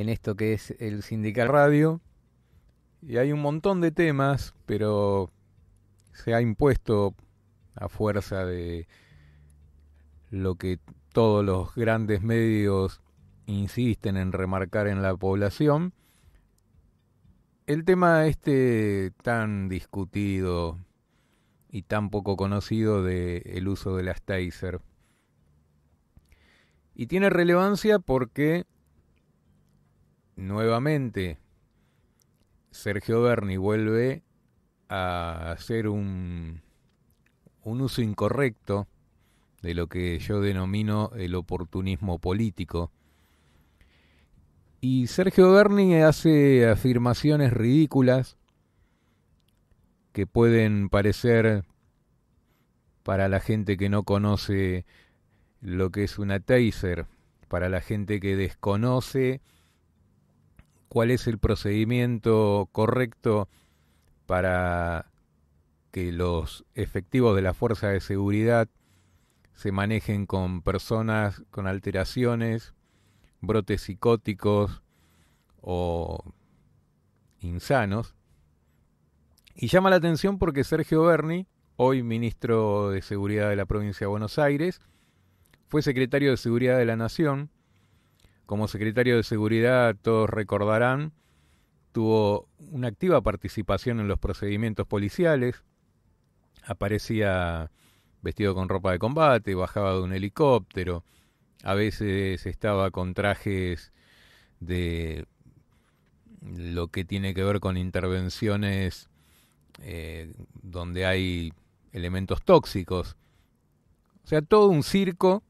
en esto que es el Sindical Radio. Y hay un montón de temas, pero se ha impuesto a fuerza de lo que todos los grandes medios insisten en remarcar en la población. El tema este tan discutido y tan poco conocido de el uso de las taser. Y tiene relevancia porque nuevamente Sergio Berni vuelve a hacer un, uso incorrecto de lo que yo denomino el oportunismo político. Y Sergio Berni hace afirmaciones ridículas que pueden parecer para la gente que no conoce lo que es una taser, para la gente que desconoce cuál es el procedimiento correcto para que los efectivos de la fuerza de seguridad se manejen con personas con alteraciones, brotes psicóticos o insanos. Y llama la atención porque Sergio Berni, hoy ministro de Seguridad de la provincia de Buenos Aires, fue secretario de Seguridad de la Nación, como secretario de Seguridad, todos recordarán, tuvo una activa participación en los procedimientos policiales, aparecía vestido con ropa de combate, bajaba de un helicóptero, a veces estaba con trajes de lo que tiene que ver con intervenciones eh, donde hay elementos tóxicos. O sea, todo un circo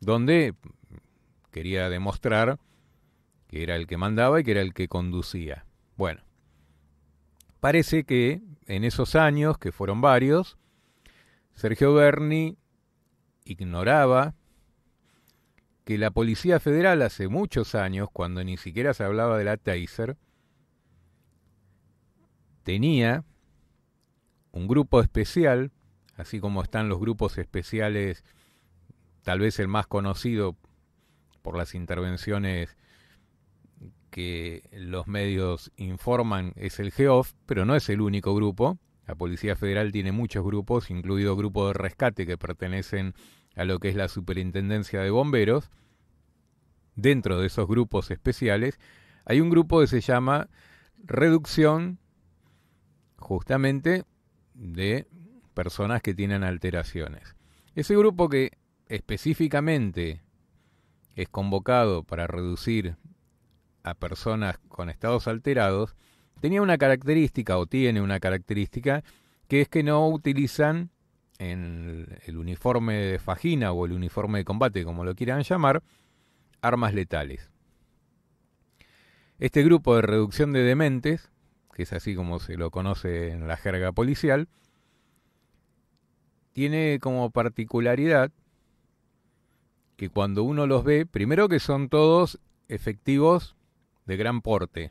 donde quería demostrar que era el que mandaba y que era el que conducía. Bueno, parece que en esos años, que fueron varios, Sergio Berni ignoraba que la Policía Federal hace muchos años, cuando ni siquiera se hablaba de la Taser, tenía un grupo especial, así como están los grupos especiales, tal vez el más conocido por las intervenciones que los medios informan es el GEOF, pero no es el único grupo. La Policía Federal tiene muchos grupos, incluido grupos de rescate que pertenecen a lo que es la Superintendencia de Bomberos. Dentro de esos grupos especiales hay un grupo que se llama Reducción justamente de personas que tienen alteraciones. Ese grupo que específicamente es convocado para reducir a personas con estados alterados, tenía una característica o tiene una característica que es que no utilizan en el uniforme de fajina o el uniforme de combate, como lo quieran llamar, armas letales. Este grupo de reducción de dementes, que es así como se lo conoce en la jerga policial, tiene como particularidad que cuando uno los ve, primero que son todos efectivos de gran porte.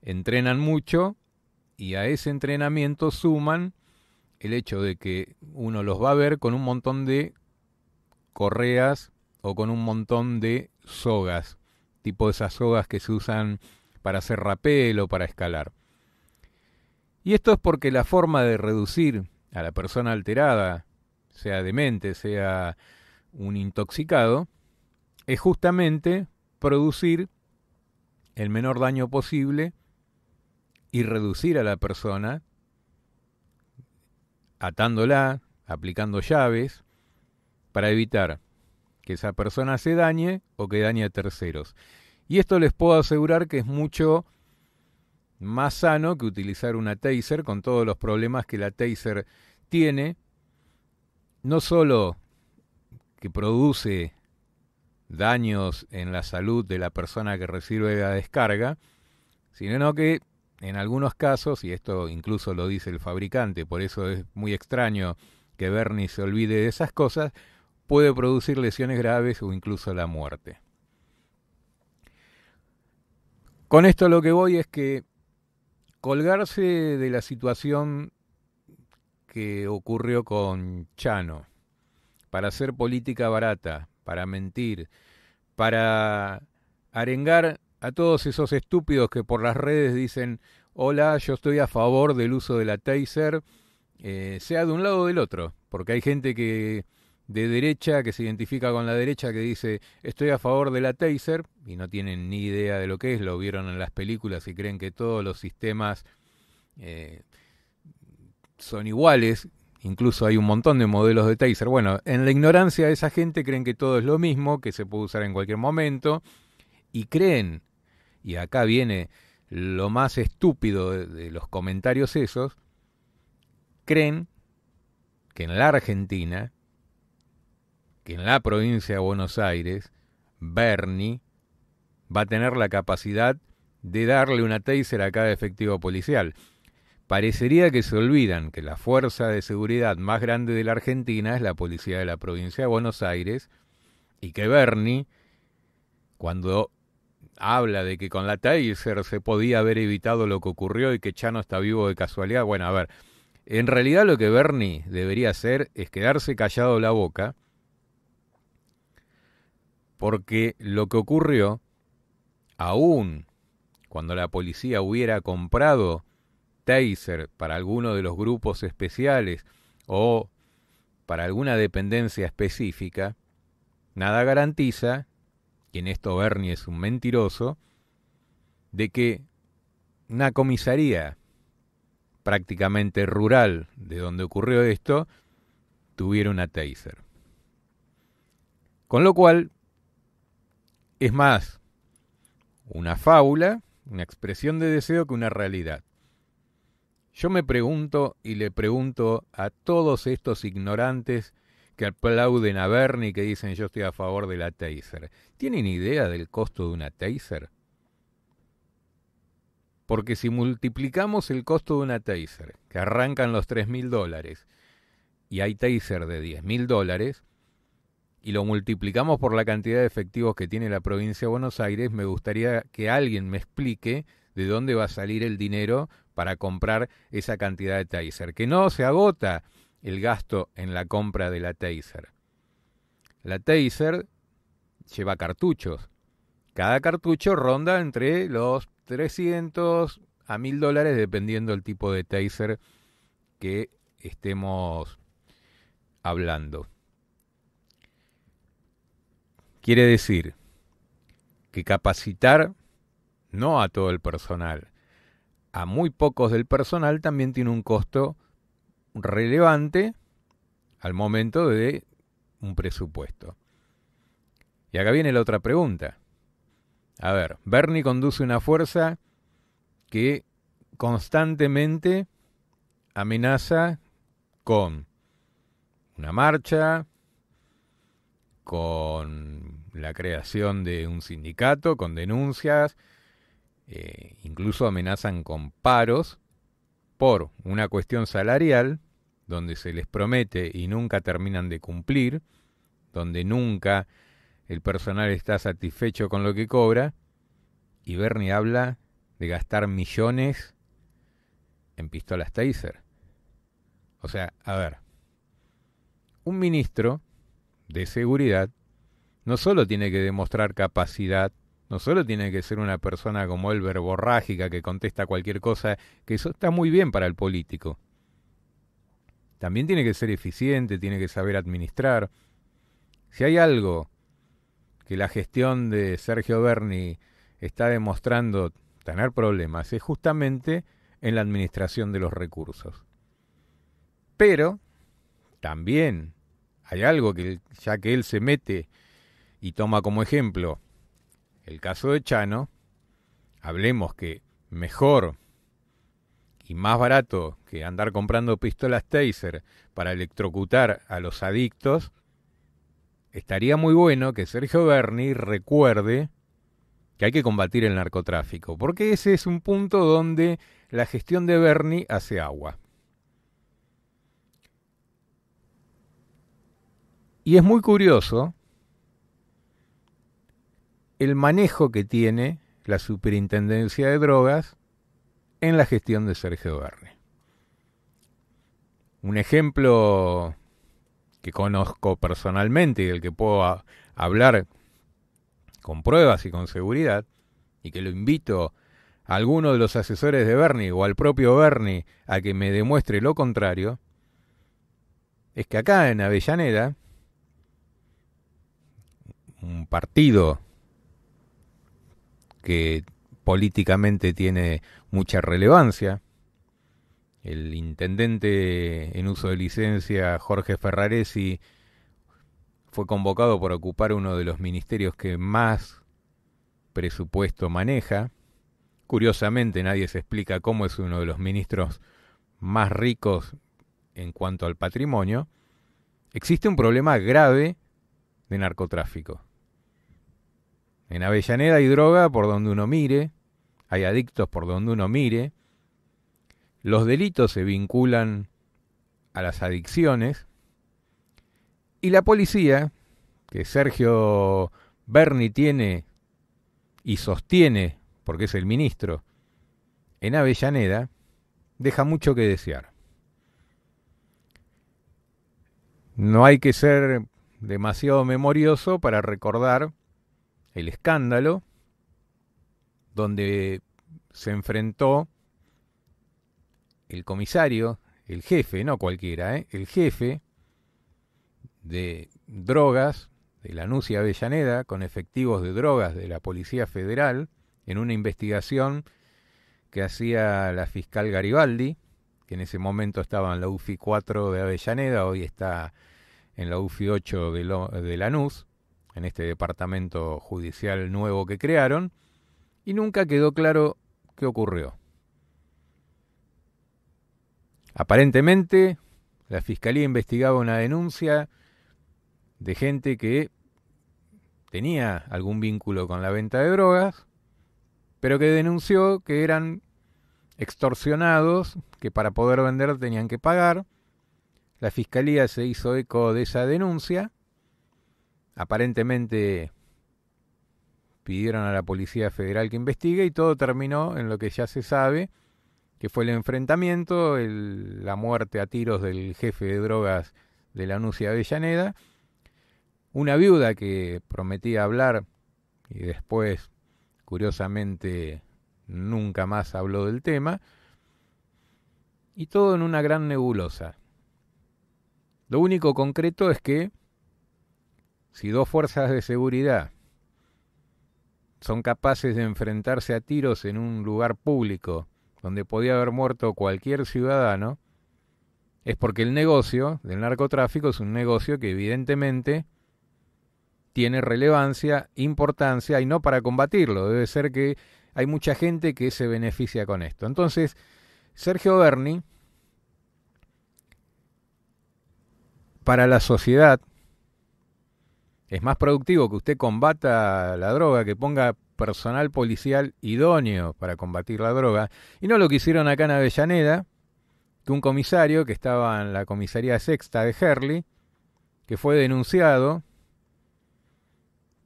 Entrenan mucho y a ese entrenamiento suman el hecho de que uno los va a ver con un montón de correas o con un montón de sogas, tipo esas sogas que se usan para hacer rapel o para escalar. Y esto es porque la forma de reducir a la persona alterada, sea demente, sea un intoxicado, es justamente producir el menor daño posible y reducir a la persona atándola, aplicando llaves, para evitar que esa persona se dañe o que dañe a terceros. Y esto les puedo asegurar que es mucho más sano que utilizar una taser con todos los problemas que la taser tiene, no solo que produce daños en la salud de la persona que recibe la descarga, sino que en algunos casos, y esto incluso lo dice el fabricante, por eso es muy extraño que Bernie se olvide de esas cosas, puede producir lesiones graves o incluso la muerte. Con esto lo que voy es que colgarse de la situación que ocurrió con Chano, para hacer política barata, para mentir, para arengar a todos esos estúpidos que por las redes dicen, hola, yo estoy a favor del uso de la taser, eh, sea de un lado o del otro, porque hay gente que de derecha, que se identifica con la derecha, que dice, estoy a favor de la taser, y no tienen ni idea de lo que es, lo vieron en las películas y creen que todos los sistemas eh, son iguales, Incluso hay un montón de modelos de taser. Bueno, en la ignorancia de esa gente creen que todo es lo mismo, que se puede usar en cualquier momento, y creen, y acá viene lo más estúpido de, los comentarios esos, creen que en la Argentina, que en la provincia de Buenos Aires, Bernie va a tener la capacidad de darle una taser a cada efectivo policial. Parecería que se olvidan que la fuerza de seguridad más grande de la Argentina es la policía de la provincia de Buenos Aires y que Bernie, cuando habla de que con la Taser se podía haber evitado lo que ocurrió y que Chano está vivo de casualidad, bueno, a ver, en realidad lo que Bernie debería hacer es quedarse callado la boca porque lo que ocurrió, aún cuando la policía hubiera comprado taser para alguno de los grupos especiales o para alguna dependencia específica, nada garantiza, y en esto Bernie es un mentiroso, de que una comisaría prácticamente rural de donde ocurrió esto tuviera una taser. Con lo cual, es más una fábula, una expresión de deseo que una realidad. Yo me pregunto y le pregunto a todos estos ignorantes que aplauden a Bernie y que dicen yo estoy a favor de la Taser. ¿Tienen idea del costo de una Taser? Porque si multiplicamos el costo de una Taser, que arrancan los tres mil dólares, y hay Taser de diez mil dólares, y lo multiplicamos por la cantidad de efectivos que tiene la provincia de Buenos Aires, me gustaría que alguien me explique de dónde va a salir el dinero para comprar esa cantidad de taser, que no se agota el gasto en la compra de la taser. La taser lleva cartuchos. Cada cartucho ronda entre los 300 a 1000 dólares dependiendo del tipo de taser que estemos hablando. Quiere decir que capacitar no a todo el personal, a muy pocos del personal también tiene un costo relevante al momento de un presupuesto. Y acá viene la otra pregunta. A ver, Bernie conduce una fuerza que constantemente amenaza con una marcha, con la creación de un sindicato, con denuncias, eh, incluso amenazan con paros por una cuestión salarial, donde se les promete y nunca terminan de cumplir, donde nunca el personal está satisfecho con lo que cobra, y Bernie habla de gastar millones en pistolas Taser. O sea, a ver, un ministro de seguridad no solo tiene que demostrar capacidad no solo tiene que ser una persona como él verborrágica que contesta cualquier cosa, que eso está muy bien para el político. También tiene que ser eficiente, tiene que saber administrar. Si hay algo que la gestión de Sergio Berni está demostrando tener problemas, es justamente en la administración de los recursos. Pero también hay algo que, ya que él se mete y toma como ejemplo el caso de Chano, hablemos que mejor y más barato que andar comprando pistolas taser para electrocutar a los adictos, estaría muy bueno que Sergio Berni recuerde que hay que combatir el narcotráfico, porque ese es un punto donde la gestión de Berni hace agua. Y es muy curioso el manejo que tiene la Superintendencia de Drogas en la gestión de Sergio Berni. Un ejemplo que conozco personalmente y del que puedo hablar con pruebas y con seguridad, y que lo invito a alguno de los asesores de Berni o al propio Berni a que me demuestre lo contrario, es que acá en Avellaneda, un partido que políticamente tiene mucha relevancia. El intendente en uso de licencia, Jorge Ferraresi, fue convocado por ocupar uno de los ministerios que más presupuesto maneja. Curiosamente, nadie se explica cómo es uno de los ministros más ricos en cuanto al patrimonio. Existe un problema grave de narcotráfico. En Avellaneda hay droga por donde uno mire, hay adictos por donde uno mire, los delitos se vinculan a las adicciones y la policía, que Sergio Berni tiene y sostiene, porque es el ministro, en Avellaneda, deja mucho que desear. No hay que ser demasiado memorioso para recordar el escándalo, donde se enfrentó el comisario, el jefe, no cualquiera, ¿eh? el jefe de drogas de Lanús y Avellaneda con efectivos de drogas de la Policía Federal en una investigación que hacía la fiscal Garibaldi, que en ese momento estaba en la UFI 4 de Avellaneda, hoy está en la UFI 8 de, Lanús, en este departamento judicial nuevo que crearon, y nunca quedó claro qué ocurrió. Aparentemente, la Fiscalía investigaba una denuncia de gente que tenía algún vínculo con la venta de drogas, pero que denunció que eran extorsionados, que para poder vender tenían que pagar. La Fiscalía se hizo eco de esa denuncia aparentemente pidieron a la Policía Federal que investigue y todo terminó en lo que ya se sabe, que fue el enfrentamiento, la muerte a tiros del jefe de drogas de la nucia Avellaneda, una viuda que prometía hablar y después, curiosamente, nunca más habló del tema, y todo en una gran nebulosa. Lo único concreto es que si dos fuerzas de seguridad son capaces de enfrentarse a tiros en un lugar público donde podía haber muerto cualquier ciudadano, es porque el negocio del narcotráfico es un negocio que evidentemente tiene relevancia, importancia, y no para combatirlo. Debe ser que hay mucha gente que se beneficia con esto. Entonces, Sergio Berni, para la sociedad, es más productivo que usted combata la droga, que ponga personal policial idóneo para combatir la droga. Y no lo que hicieron acá en Avellaneda, que un comisario que estaba en la comisaría sexta de Herley, que fue denunciado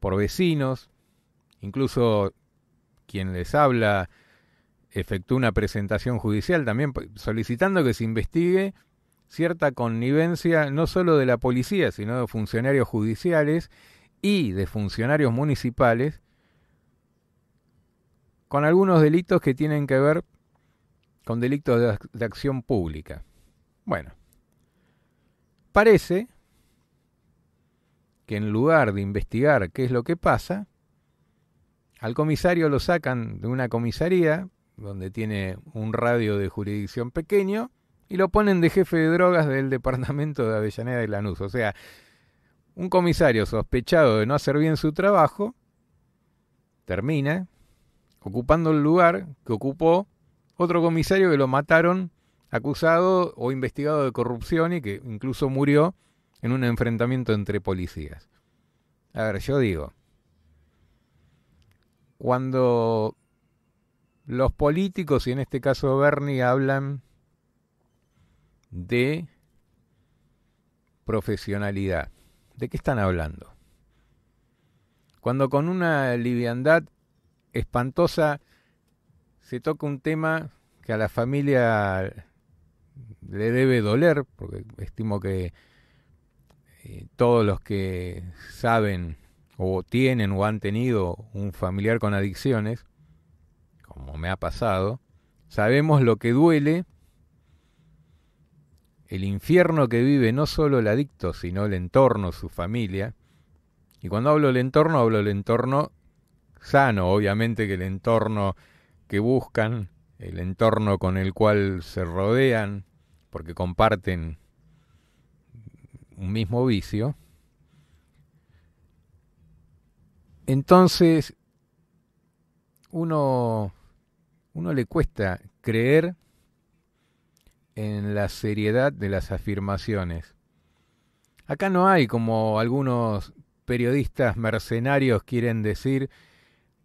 por vecinos, incluso quien les habla efectuó una presentación judicial también pues, solicitando que se investigue cierta connivencia no solo de la policía, sino de funcionarios judiciales y de funcionarios municipales con algunos delitos que tienen que ver con delitos de, de acción pública. Bueno, parece que en lugar de investigar qué es lo que pasa, al comisario lo sacan de una comisaría donde tiene un radio de jurisdicción pequeño y lo ponen de jefe de drogas del departamento de Avellaneda y Lanús. O sea, un comisario sospechado de no hacer bien su trabajo termina ocupando el lugar que ocupó otro comisario que lo mataron acusado o investigado de corrupción y que incluso murió en un enfrentamiento entre policías. A ver, yo digo, cuando los políticos, y en este caso Bernie, hablan de profesionalidad. ¿De qué están hablando? Cuando con una liviandad espantosa se toca un tema que a la familia le debe doler, porque estimo que eh, todos los que saben o tienen o han tenido un familiar con adicciones, como me ha pasado, sabemos lo que duele el infierno que vive no solo el adicto, sino el entorno, su familia. Y cuando hablo del entorno, hablo del entorno sano, obviamente que el entorno que buscan, el entorno con el cual se rodean, porque comparten un mismo vicio. Entonces, uno, uno le cuesta creer en la seriedad de las afirmaciones. Acá no hay, como algunos periodistas mercenarios quieren decir,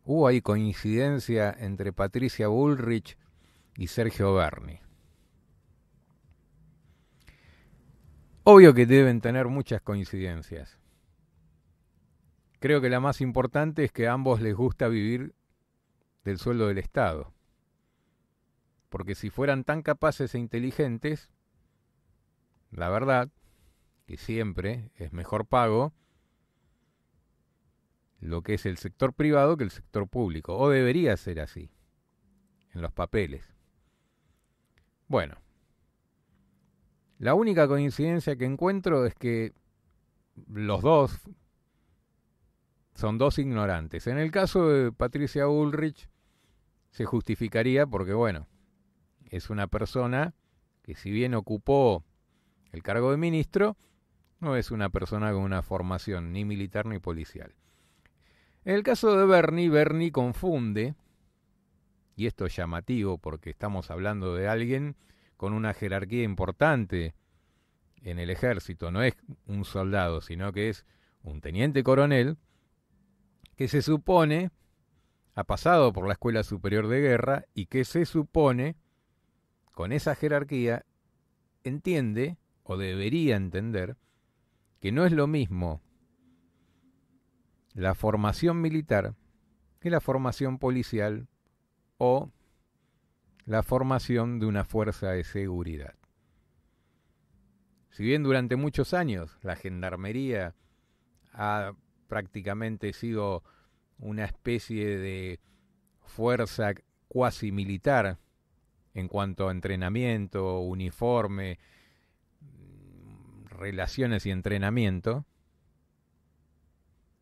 hubo uh, hay coincidencia entre Patricia Bullrich y Sergio Berni. Obvio que deben tener muchas coincidencias. Creo que la más importante es que a ambos les gusta vivir del sueldo del Estado. Porque si fueran tan capaces e inteligentes, la verdad, que siempre es mejor pago lo que es el sector privado que el sector público. O debería ser así, en los papeles. Bueno, la única coincidencia que encuentro es que los dos son dos ignorantes. En el caso de Patricia Ulrich se justificaría porque, bueno, es una persona que si bien ocupó el cargo de ministro, no es una persona con una formación ni militar ni policial. En el caso de Bernie, Bernie confunde, y esto es llamativo porque estamos hablando de alguien con una jerarquía importante en el ejército, no es un soldado, sino que es un teniente coronel, que se supone ha pasado por la Escuela Superior de Guerra y que se supone con esa jerarquía entiende, o debería entender, que no es lo mismo la formación militar que la formación policial o la formación de una fuerza de seguridad. Si bien durante muchos años la gendarmería ha prácticamente sido una especie de fuerza cuasi militar en cuanto a entrenamiento, uniforme, relaciones y entrenamiento,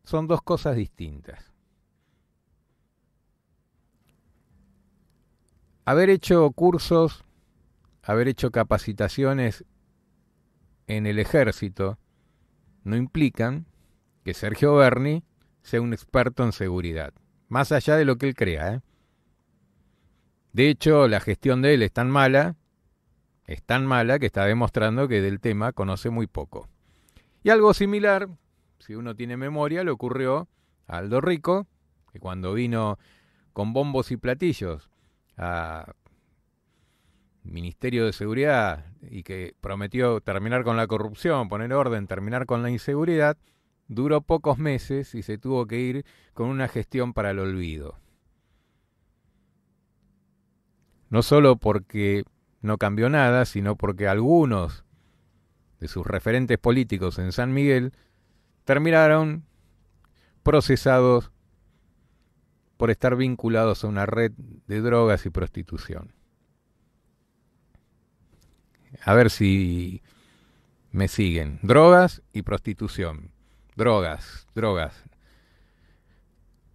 son dos cosas distintas. Haber hecho cursos, haber hecho capacitaciones en el ejército, no implican que Sergio Berni sea un experto en seguridad, más allá de lo que él crea. ¿eh? De hecho, la gestión de él es tan mala, es tan mala que está demostrando que del tema conoce muy poco. Y algo similar, si uno tiene memoria, le ocurrió a Aldo Rico, que cuando vino con bombos y platillos al Ministerio de Seguridad y que prometió terminar con la corrupción, poner orden, terminar con la inseguridad, duró pocos meses y se tuvo que ir con una gestión para el olvido no solo porque no cambió nada, sino porque algunos de sus referentes políticos en San Miguel terminaron procesados por estar vinculados a una red de drogas y prostitución. A ver si me siguen. Drogas y prostitución. Drogas, drogas.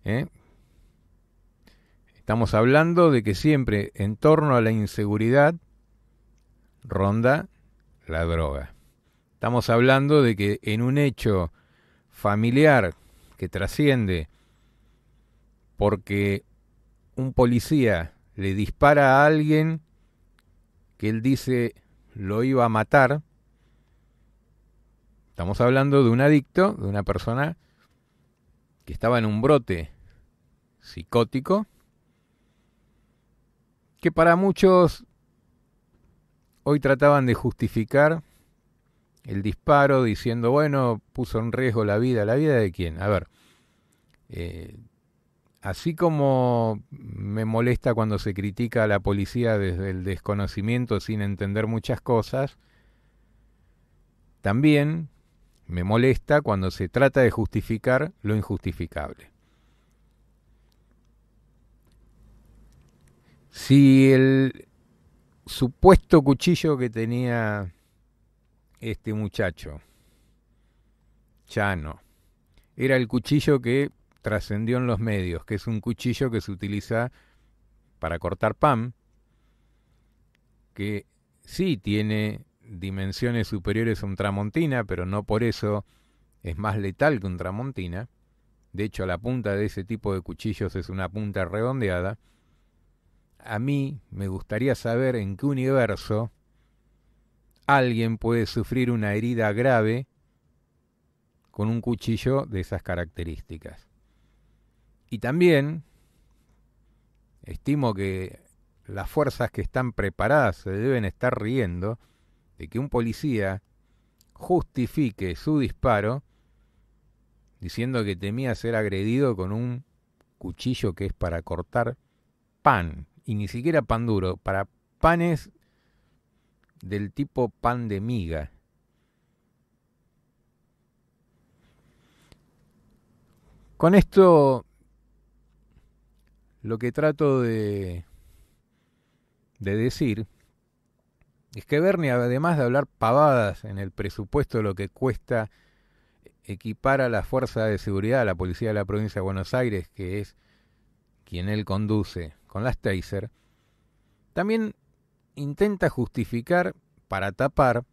¿Eh? Estamos hablando de que siempre en torno a la inseguridad ronda la droga. Estamos hablando de que en un hecho familiar que trasciende porque un policía le dispara a alguien que él dice lo iba a matar, estamos hablando de un adicto, de una persona que estaba en un brote psicótico que para muchos hoy trataban de justificar el disparo diciendo, bueno, puso en riesgo la vida. ¿La vida de quién? A ver, eh, así como me molesta cuando se critica a la policía desde el desconocimiento sin entender muchas cosas, también me molesta cuando se trata de justificar lo injustificable. Si el supuesto cuchillo que tenía este muchacho, Chano, era el cuchillo que trascendió en los medios, que es un cuchillo que se utiliza para cortar pan, que sí tiene dimensiones superiores a un tramontina, pero no por eso es más letal que un tramontina. De hecho, la punta de ese tipo de cuchillos es una punta redondeada a mí me gustaría saber en qué universo alguien puede sufrir una herida grave con un cuchillo de esas características. Y también estimo que las fuerzas que están preparadas se deben estar riendo de que un policía justifique su disparo diciendo que temía ser agredido con un cuchillo que es para cortar pan y ni siquiera pan duro, para panes del tipo pan de miga. Con esto lo que trato de, de decir es que Bernie, además de hablar pavadas en el presupuesto de lo que cuesta equipar a la Fuerza de Seguridad, a la Policía de la Provincia de Buenos Aires, que es quien él conduce, con las taser, también intenta justificar para tapar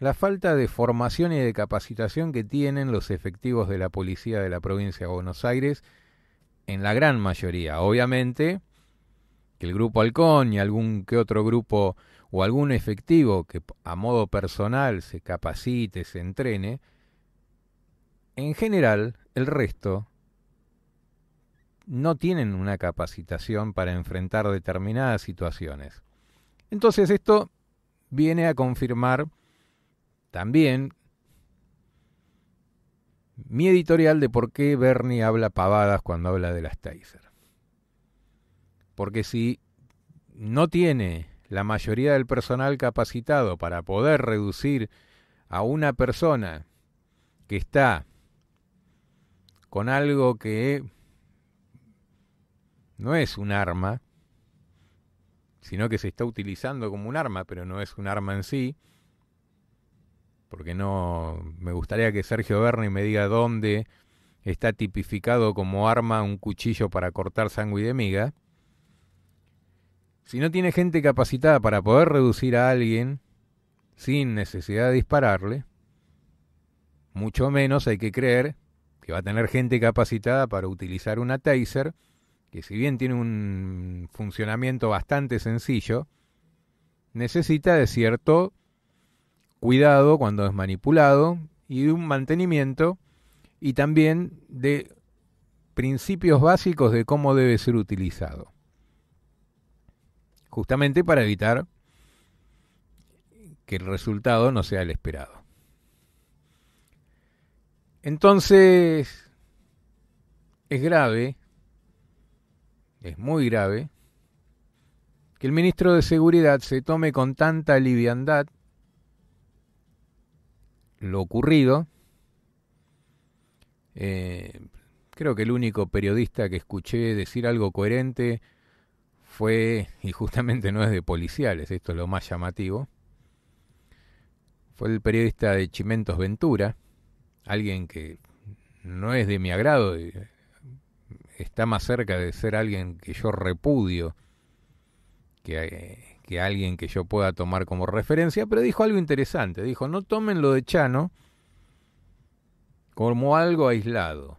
la falta de formación y de capacitación que tienen los efectivos de la policía de la provincia de Buenos Aires, en la gran mayoría. Obviamente que el grupo Halcón y algún que otro grupo o algún efectivo que a modo personal se capacite, se entrene, en general el resto no tienen una capacitación para enfrentar determinadas situaciones. Entonces esto viene a confirmar también mi editorial de por qué Bernie habla pavadas cuando habla de las Taser. Porque si no tiene la mayoría del personal capacitado para poder reducir a una persona que está con algo que no es un arma, sino que se está utilizando como un arma, pero no es un arma en sí, porque no me gustaría que Sergio Berni me diga dónde está tipificado como arma un cuchillo para cortar sangre de miga. Si no tiene gente capacitada para poder reducir a alguien sin necesidad de dispararle, mucho menos hay que creer que va a tener gente capacitada para utilizar una taser que si bien tiene un funcionamiento bastante sencillo, necesita de cierto cuidado cuando es manipulado y de un mantenimiento y también de principios básicos de cómo debe ser utilizado. Justamente para evitar que el resultado no sea el esperado. Entonces, es grave es muy grave, que el ministro de Seguridad se tome con tanta liviandad lo ocurrido. Eh, creo que el único periodista que escuché decir algo coherente fue, y justamente no es de policiales, esto es lo más llamativo, fue el periodista de Chimentos Ventura, alguien que no es de mi agrado, está más cerca de ser alguien que yo repudio que, eh, que alguien que yo pueda tomar como referencia, pero dijo algo interesante, dijo, no tomen lo de Chano como algo aislado.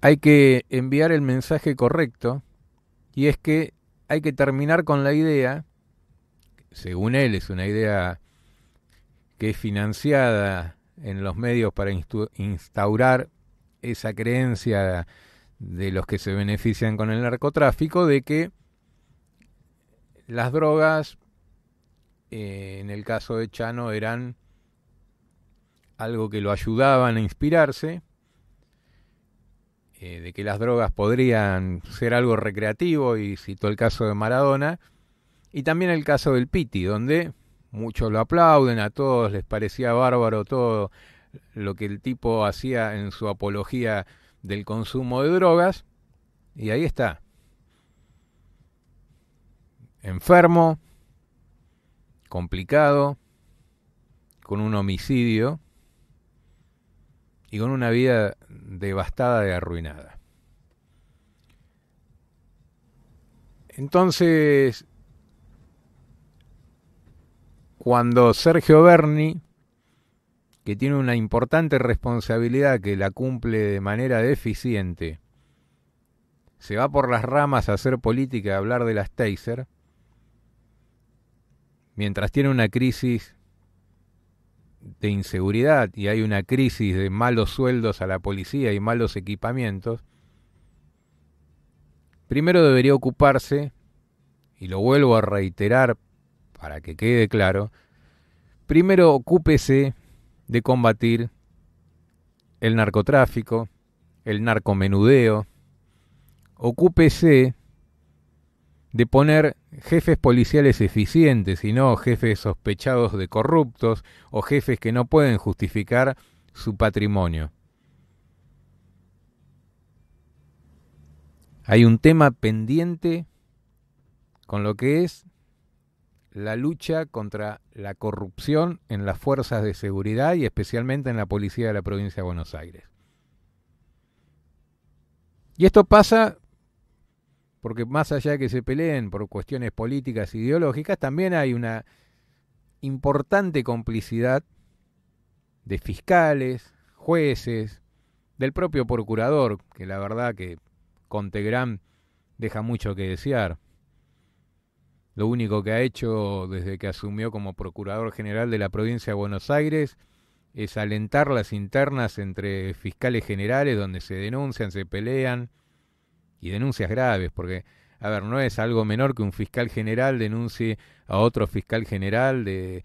Hay que enviar el mensaje correcto y es que hay que terminar con la idea, según él es una idea que es financiada en los medios para instaurar esa creencia de los que se benefician con el narcotráfico de que las drogas, eh, en el caso de Chano, eran algo que lo ayudaban a inspirarse, eh, de que las drogas podrían ser algo recreativo, y citó el caso de Maradona, y también el caso del Piti, donde muchos lo aplauden, a todos les parecía bárbaro todo lo que el tipo hacía en su apología del consumo de drogas, y ahí está. Enfermo, complicado, con un homicidio y con una vida devastada y arruinada. Entonces, cuando Sergio Berni, que tiene una importante responsabilidad que la cumple de manera deficiente, se va por las ramas a hacer política, y hablar de las Taser, mientras tiene una crisis de inseguridad y hay una crisis de malos sueldos a la policía y malos equipamientos, primero debería ocuparse, y lo vuelvo a reiterar para que quede claro, primero ocúpese de combatir el narcotráfico, el narcomenudeo, ocúpese de poner jefes policiales eficientes y no jefes sospechados de corruptos o jefes que no pueden justificar su patrimonio. Hay un tema pendiente con lo que es la lucha contra la corrupción en las fuerzas de seguridad y especialmente en la policía de la provincia de Buenos Aires. Y esto pasa porque más allá de que se peleen por cuestiones políticas e ideológicas, también hay una importante complicidad de fiscales, jueces, del propio procurador, que la verdad que Tegrán deja mucho que desear. Lo único que ha hecho desde que asumió como Procurador General de la Provincia de Buenos Aires es alentar las internas entre fiscales generales donde se denuncian, se pelean y denuncias graves, porque, a ver, no es algo menor que un fiscal general denuncie a otro fiscal general de,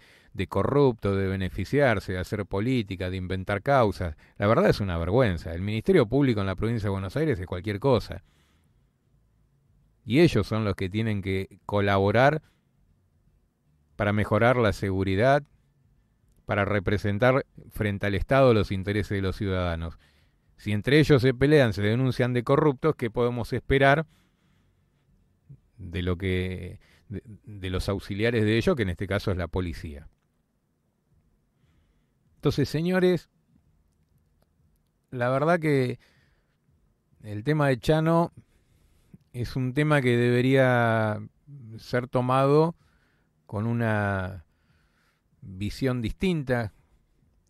corrupto, de beneficiarse, de hacer política, de inventar causas. La verdad es una vergüenza. El Ministerio Público en la provincia de Buenos Aires es cualquier cosa. Y ellos son los que tienen que colaborar para mejorar la seguridad, para representar frente al Estado los intereses de los ciudadanos. Si entre ellos se pelean, se denuncian de corruptos, ¿qué podemos esperar de lo que de, los auxiliares de ellos, que en este caso es la policía? Entonces, señores, la verdad que el tema de Chano es un tema que debería ser tomado con una visión distinta,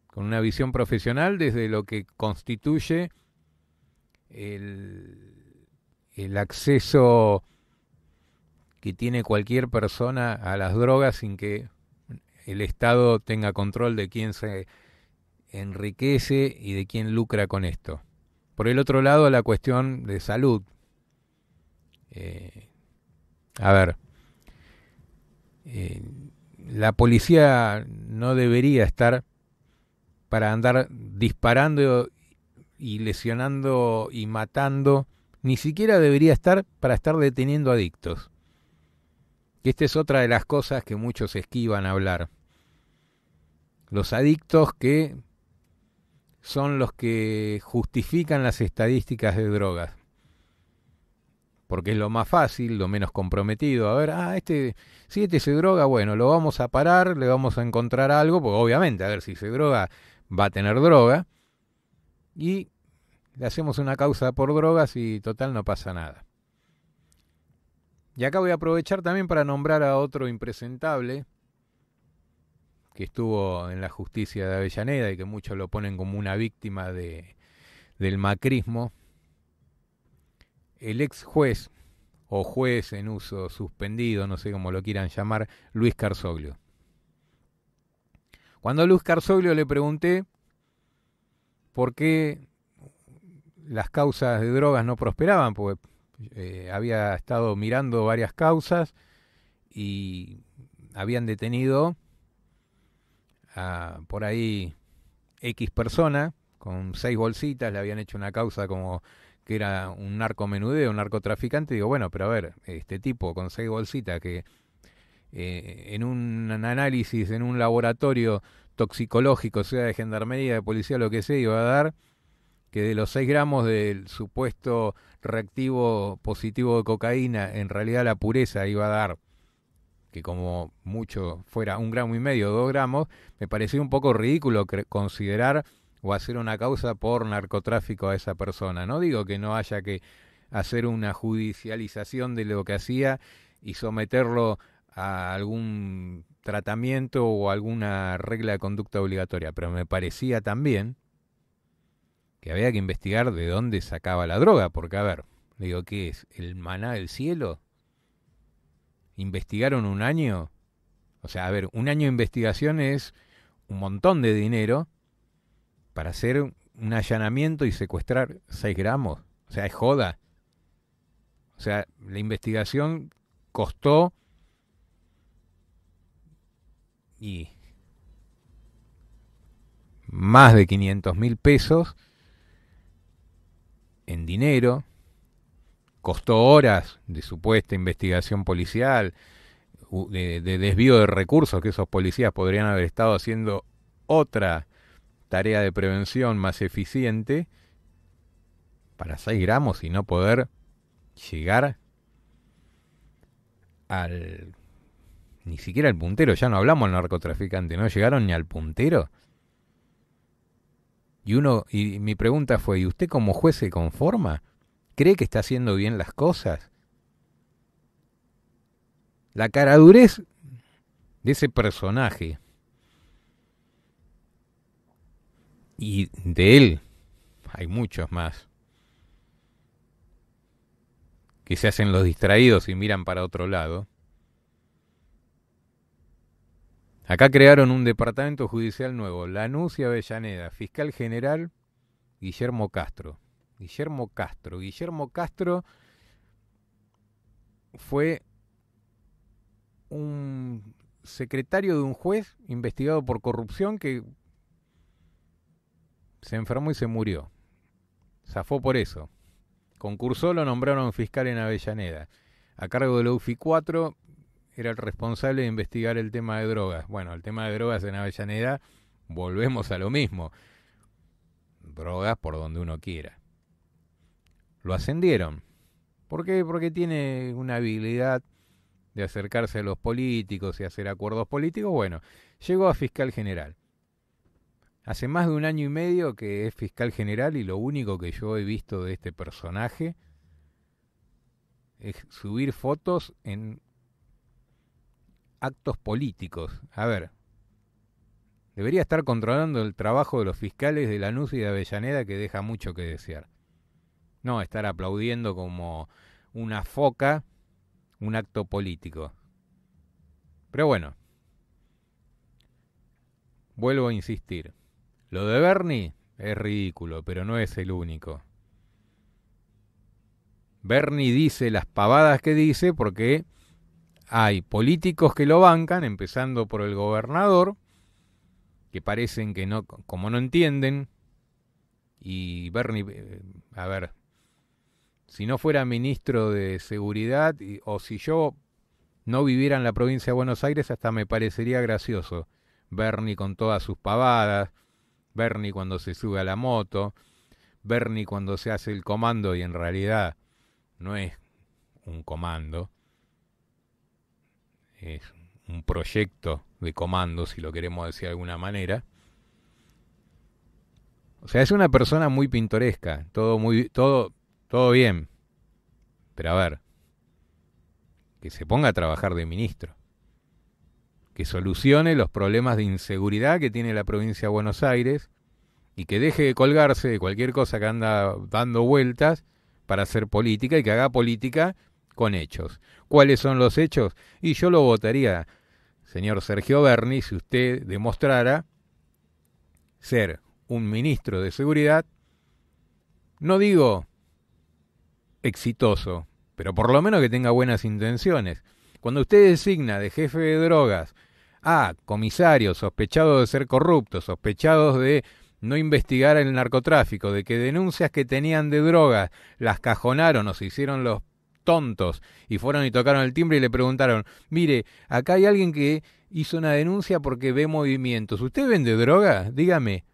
con una visión profesional desde lo que constituye el, acceso que tiene cualquier persona a las drogas sin que el Estado tenga control de quién se enriquece y de quién lucra con esto. Por el otro lado, la cuestión de salud, eh, a ver, eh, la policía no debería estar para andar disparando y lesionando y matando, ni siquiera debería estar para estar deteniendo adictos. esta es otra de las cosas que muchos esquivan a hablar. Los adictos que son los que justifican las estadísticas de drogas porque es lo más fácil, lo menos comprometido. A ver, ah, este, si este se droga, bueno, lo vamos a parar, le vamos a encontrar algo, porque obviamente, a ver, si se droga, va a tener droga. Y le hacemos una causa por drogas y total no pasa nada. Y acá voy a aprovechar también para nombrar a otro impresentable que estuvo en la justicia de Avellaneda y que muchos lo ponen como una víctima de, del macrismo, el ex juez o juez en uso suspendido, no sé cómo lo quieran llamar, Luis Carzoglio. Cuando a Luis Carzoglio le pregunté por qué las causas de drogas no prosperaban, porque eh, había estado mirando varias causas y habían detenido a, por ahí X persona con seis bolsitas, le habían hecho una causa como que era un narcomenudeo, un narcotraficante, digo, bueno, pero a ver, este tipo con seis bolsitas que eh, en un análisis, en un laboratorio toxicológico, sea de gendarmería, de policía, lo que sea, iba a dar que de los seis gramos del supuesto reactivo positivo de cocaína, en realidad la pureza iba a dar que como mucho fuera un gramo y medio, dos gramos, me parecía un poco ridículo considerar o hacer una causa por narcotráfico a esa persona. No digo que no haya que hacer una judicialización de lo que hacía y someterlo a algún tratamiento o alguna regla de conducta obligatoria, pero me parecía también que había que investigar de dónde sacaba la droga, porque a ver, digo, ¿qué es? ¿El maná del cielo? ¿Investigaron un año? O sea, a ver, un año de investigación es un montón de dinero para hacer un allanamiento y secuestrar 6 gramos. O sea, es joda. O sea, la investigación costó más de 500 mil pesos en dinero, costó horas de supuesta investigación policial, de, de, desvío de recursos que esos policías podrían haber estado haciendo otra tarea de prevención más eficiente para 6 gramos y no poder llegar al... ni siquiera al puntero, ya no hablamos al narcotraficante, no llegaron ni al puntero. Y uno, y mi pregunta fue, ¿y usted como juez se conforma? ¿Cree que está haciendo bien las cosas? La caradurez de ese personaje Y de él hay muchos más que se hacen los distraídos y miran para otro lado. Acá crearon un departamento judicial nuevo, la y Avellaneda, fiscal general Guillermo Castro. Guillermo Castro. Guillermo Castro fue un secretario de un juez investigado por corrupción que se enfermó y se murió. Zafó por eso. Concursó, lo nombraron fiscal en Avellaneda. A cargo la UFI 4 era el responsable de investigar el tema de drogas. Bueno, el tema de drogas en Avellaneda, volvemos a lo mismo. Drogas por donde uno quiera. Lo ascendieron. ¿Por qué? Porque tiene una habilidad de acercarse a los políticos y hacer acuerdos políticos. Bueno, llegó a fiscal general. Hace más de un año y medio que es fiscal general y lo único que yo he visto de este personaje es subir fotos en actos políticos. A ver, debería estar controlando el trabajo de los fiscales de Lanús y de Avellaneda que deja mucho que desear. No, estar aplaudiendo como una foca un acto político. Pero bueno, vuelvo a insistir. Lo de Bernie es ridículo, pero no es el único. Bernie dice las pavadas que dice porque hay políticos que lo bancan, empezando por el gobernador, que parecen que no, como no entienden, y Bernie, eh, a ver, si no fuera ministro de Seguridad o si yo no viviera en la provincia de Buenos Aires, hasta me parecería gracioso Bernie con todas sus pavadas, Bernie cuando se sube a la moto, Bernie cuando se hace el comando y en realidad no es un comando, es un proyecto de comando, si lo queremos decir de alguna manera. O sea, es una persona muy pintoresca, todo muy todo todo bien. Pero a ver, que se ponga a trabajar de ministro que solucione los problemas de inseguridad que tiene la provincia de Buenos Aires y que deje de colgarse de cualquier cosa que anda dando vueltas para hacer política y que haga política con hechos. ¿Cuáles son los hechos? Y yo lo votaría, señor Sergio Berni, si usted demostrara ser un ministro de seguridad, no digo exitoso, pero por lo menos que tenga buenas intenciones. Cuando usted designa de jefe de drogas Ah, comisarios sospechados de ser corruptos, sospechados de no investigar el narcotráfico, de que denuncias que tenían de drogas las cajonaron o se hicieron los tontos y fueron y tocaron el timbre y le preguntaron, mire, acá hay alguien que hizo una denuncia porque ve movimientos. ¿Usted vende droga? Dígame.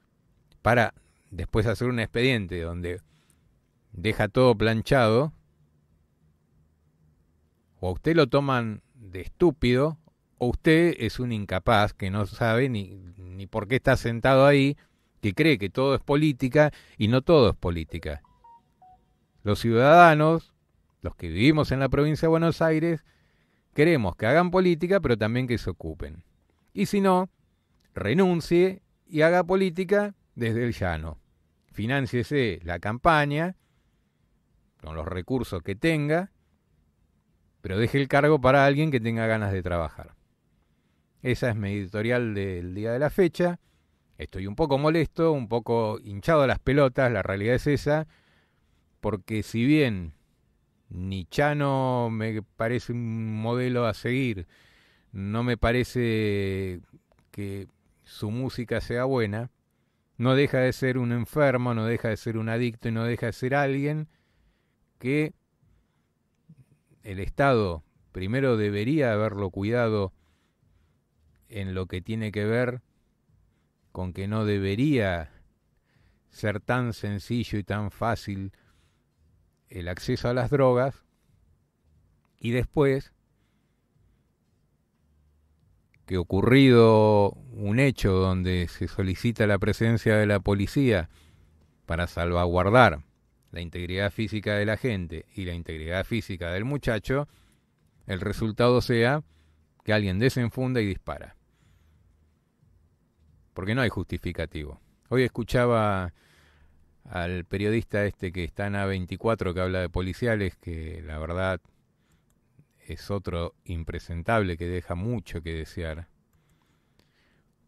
Para después hacer un expediente donde deja todo planchado. O a usted lo toman de estúpido o usted es un incapaz que no sabe ni, ni por qué está sentado ahí, que cree que todo es política y no todo es política. Los ciudadanos, los que vivimos en la provincia de Buenos Aires, queremos que hagan política, pero también que se ocupen. Y si no, renuncie y haga política desde el llano. Financiese la campaña con los recursos que tenga, pero deje el cargo para alguien que tenga ganas de trabajar. Esa es mi editorial del día de la fecha. Estoy un poco molesto, un poco hinchado a las pelotas, la realidad es esa, porque si bien Nichano me parece un modelo a seguir, no me parece que su música sea buena, no deja de ser un enfermo, no deja de ser un adicto y no deja de ser alguien que el Estado primero debería haberlo cuidado en lo que tiene que ver con que no debería ser tan sencillo y tan fácil el acceso a las drogas y después que ocurrido un hecho donde se solicita la presencia de la policía para salvaguardar la integridad física de la gente y la integridad física del muchacho, el resultado sea que alguien desenfunda y dispara porque no hay justificativo. Hoy escuchaba al periodista este que está en A24 que habla de policiales, que la verdad es otro impresentable que deja mucho que desear.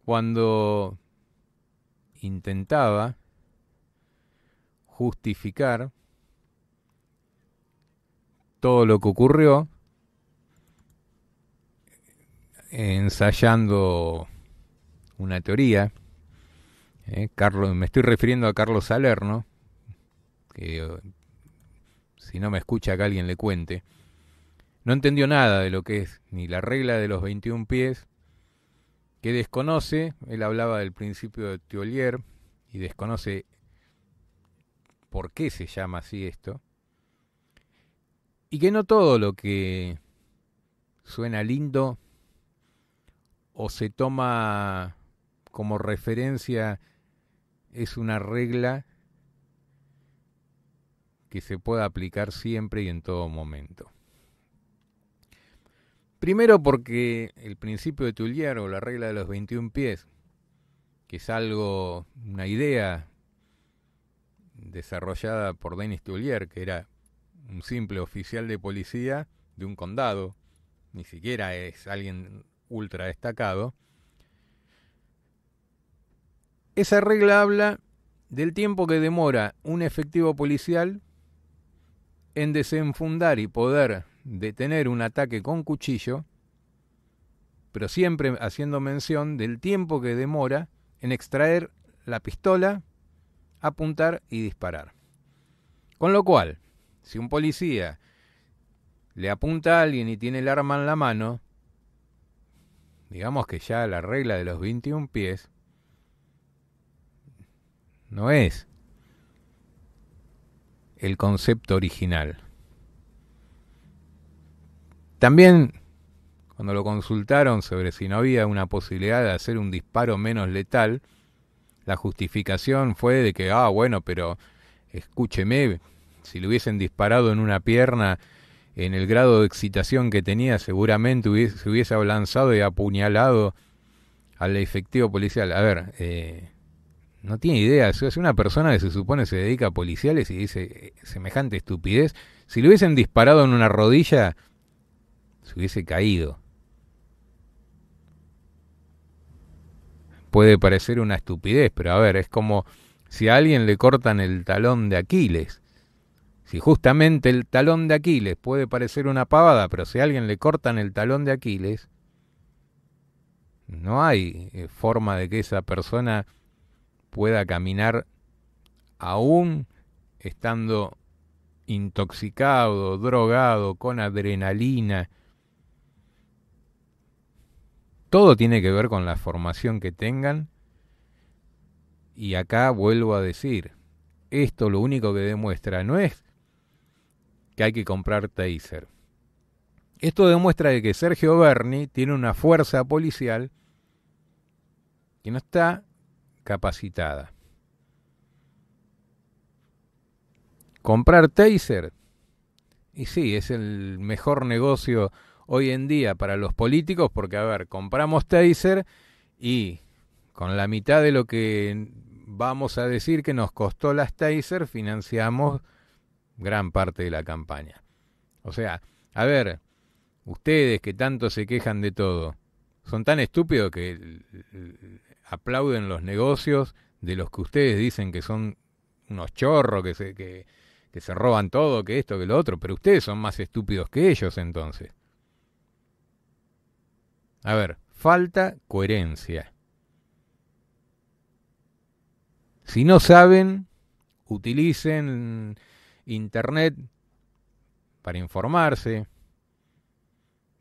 Cuando intentaba justificar todo lo que ocurrió ensayando una teoría. ¿eh? Carlos, me estoy refiriendo a Carlos Salerno, que si no me escucha que alguien le cuente. No entendió nada de lo que es ni la regla de los 21 pies, que desconoce, él hablaba del principio de teolier y desconoce por qué se llama así esto, y que no todo lo que suena lindo o se toma como referencia es una regla que se pueda aplicar siempre y en todo momento. Primero porque el principio de Tullier o la regla de los 21 pies, que es algo, una idea desarrollada por Denis Tullier, que era un simple oficial de policía de un condado, ni siquiera es alguien ultra destacado, esa regla habla del tiempo que demora un efectivo policial en desenfundar y poder detener un ataque con cuchillo, pero siempre haciendo mención del tiempo que demora en extraer la pistola, apuntar y disparar. Con lo cual, si un policía le apunta a alguien y tiene el arma en la mano, digamos que ya la regla de los 21 pies no es el concepto original. También, cuando lo consultaron sobre si no había una posibilidad de hacer un disparo menos letal, la justificación fue de que, ah, bueno, pero escúcheme, si le hubiesen disparado en una pierna, en el grado de excitación que tenía, seguramente hubiese, se hubiese lanzado y apuñalado al efectivo policial. A ver, eh, no tiene idea. Es una persona que se supone se dedica a policiales y dice eh, semejante estupidez. Si le hubiesen disparado en una rodilla, se hubiese caído. Puede parecer una estupidez, pero a ver, es como si a alguien le cortan el talón de Aquiles. Si justamente el talón de Aquiles puede parecer una pavada, pero si a alguien le cortan el talón de Aquiles, no hay eh, forma de que esa persona pueda caminar aún estando intoxicado, drogado, con adrenalina. Todo tiene que ver con la formación que tengan. Y acá vuelvo a decir, esto lo único que demuestra no es que hay que comprar taser. Esto demuestra que Sergio Berni tiene una fuerza policial que no está capacitada. Comprar Taser, y sí, es el mejor negocio hoy en día para los políticos, porque, a ver, compramos Taser y con la mitad de lo que vamos a decir que nos costó las Taser, financiamos gran parte de la campaña. O sea, a ver, ustedes que tanto se quejan de todo, son tan estúpidos que aplauden los negocios de los que ustedes dicen que son unos chorros, que se, se roban todo, que esto, que lo otro, pero ustedes son más estúpidos que ellos entonces. A ver, falta coherencia. Si no saben, utilicen Internet para informarse.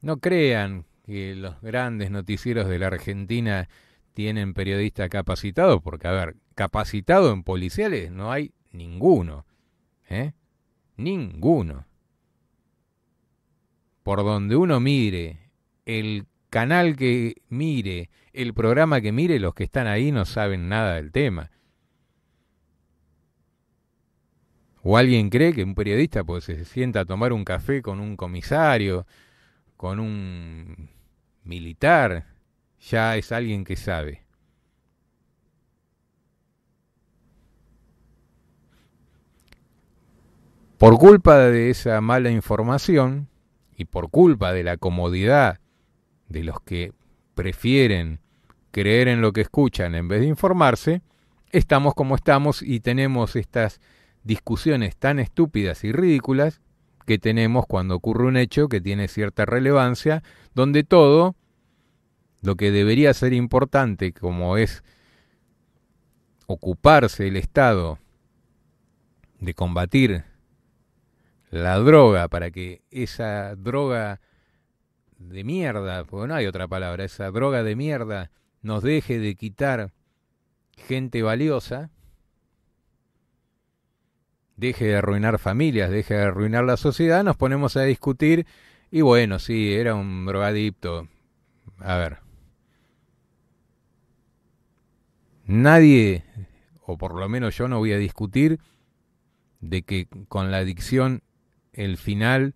No crean que los grandes noticieros de la Argentina tienen periodista capacitado, porque, a ver, capacitado en policiales no hay ninguno. ¿eh? Ninguno. Por donde uno mire, el canal que mire, el programa que mire, los que están ahí no saben nada del tema. ¿O alguien cree que un periodista pues, se sienta a tomar un café con un comisario, con un militar? ya es alguien que sabe. Por culpa de esa mala información y por culpa de la comodidad de los que prefieren creer en lo que escuchan en vez de informarse, estamos como estamos y tenemos estas discusiones tan estúpidas y ridículas que tenemos cuando ocurre un hecho que tiene cierta relevancia, donde todo lo que debería ser importante, como es ocuparse el Estado de combatir la droga para que esa droga de mierda, porque no hay otra palabra, esa droga de mierda nos deje de quitar gente valiosa, deje de arruinar familias, deje de arruinar la sociedad, nos ponemos a discutir y bueno, sí, era un drogadicto. A ver, Nadie, o por lo menos yo no voy a discutir, de que con la adicción el final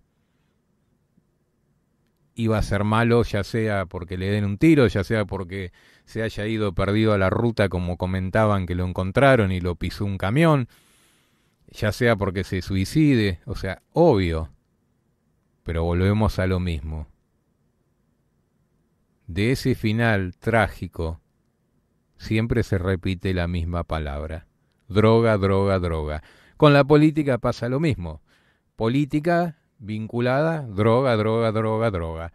iba a ser malo, ya sea porque le den un tiro, ya sea porque se haya ido perdido a la ruta como comentaban que lo encontraron y lo pisó un camión, ya sea porque se suicide, o sea, obvio, pero volvemos a lo mismo. De ese final trágico siempre se repite la misma palabra. Droga, droga, droga. Con la política pasa lo mismo. Política vinculada, droga, droga, droga, droga.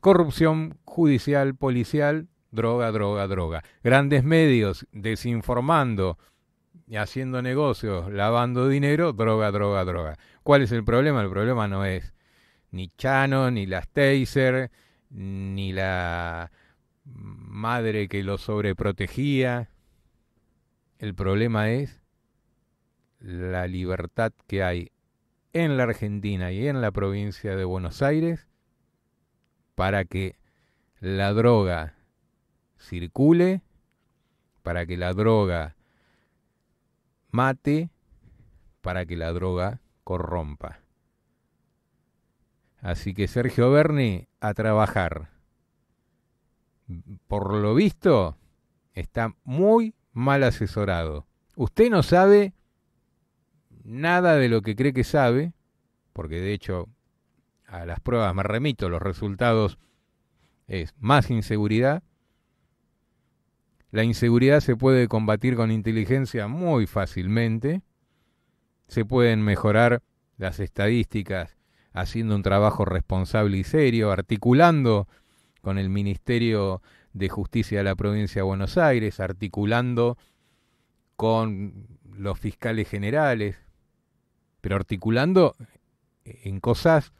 Corrupción judicial, policial, droga, droga, droga. Grandes medios desinformando, haciendo negocios, lavando dinero, droga, droga, droga. ¿Cuál es el problema? El problema no es ni Chano, ni las Taser, ni la madre que lo sobreprotegía. El problema es la libertad que hay en la Argentina y en la provincia de Buenos Aires para que la droga circule, para que la droga mate, para que la droga corrompa. Así que Sergio Berni, a trabajar por lo visto, está muy mal asesorado. Usted no sabe nada de lo que cree que sabe, porque de hecho a las pruebas me remito, los resultados es más inseguridad. La inseguridad se puede combatir con inteligencia muy fácilmente. Se pueden mejorar las estadísticas haciendo un trabajo responsable y serio, articulando con el Ministerio de Justicia de la provincia de Buenos Aires, articulando con los fiscales generales, pero articulando en cosas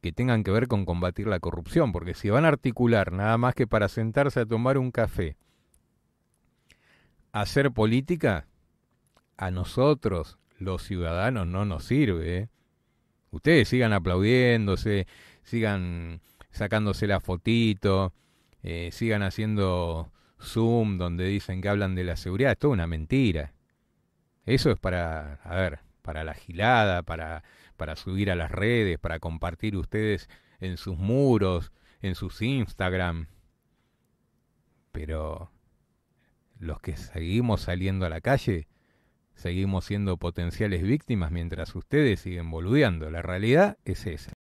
que tengan que ver con combatir la corrupción, porque si van a articular nada más que para sentarse a tomar un café, hacer política, a nosotros, los ciudadanos, no nos sirve. ¿eh? Ustedes sigan aplaudiéndose, sigan sacándose la fotito, eh, sigan haciendo Zoom donde dicen que hablan de la seguridad, es toda una mentira. Eso es para, a ver, para la gilada, para, para subir a las redes, para compartir ustedes en sus muros, en sus Instagram. Pero los que seguimos saliendo a la calle, seguimos siendo potenciales víctimas mientras ustedes siguen boludeando. La realidad es esa.